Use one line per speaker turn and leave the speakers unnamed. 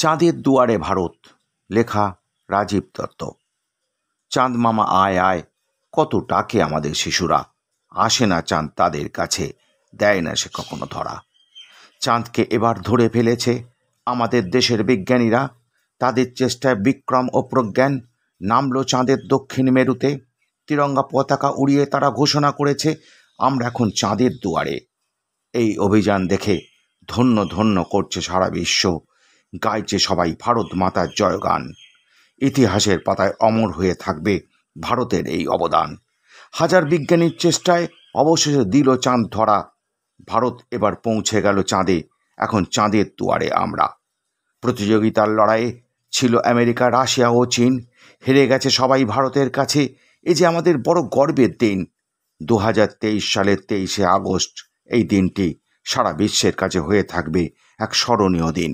চাঁদের দুয়ারে ভারত লেখা রাজীব দত্ত চাঁদ মামা আয় আয় কত ডাকে আমাদের শিশুরা আসে না চাঁদ তাদের কাছে দেয় না সে কখনো ধরা চাঁদকে এবার ধরে ফেলেছে আমাদের দেশের বিজ্ঞানীরা তাদের চেষ্টায় বিক্রম ও প্রজ্ঞান নামল চাঁদের দক্ষিণ মেরুতে তিরঙ্গা পতাকা উড়িয়ে তারা ঘোষণা করেছে আমরা এখন চাঁদের দুয়ারে এই অভিযান দেখে ধন্য ধন্য করছে সারা বিশ্ব গাইছে সবাই ভারত মাতার জয়গান ইতিহাসের পাতায় অমর হয়ে থাকবে ভারতের এই অবদান হাজার বিজ্ঞানীর চেষ্টায় অবশেষে দিল চাঁদ ধরা ভারত এবার পৌঁছে গেল চাঁদে এখন চাঁদের দুয়ারে আমরা প্রতিযোগিতার লড়াইয়ে ছিল আমেরিকা রাশিয়া ও চীন হেরে গেছে সবাই ভারতের কাছে এ যে আমাদের বড় গর্বের দিন দু সালের তেইশে আগস্ট এই দিনটি সারা বিশ্বের কাছে হয়ে থাকবে এক স্মরণীয় দিন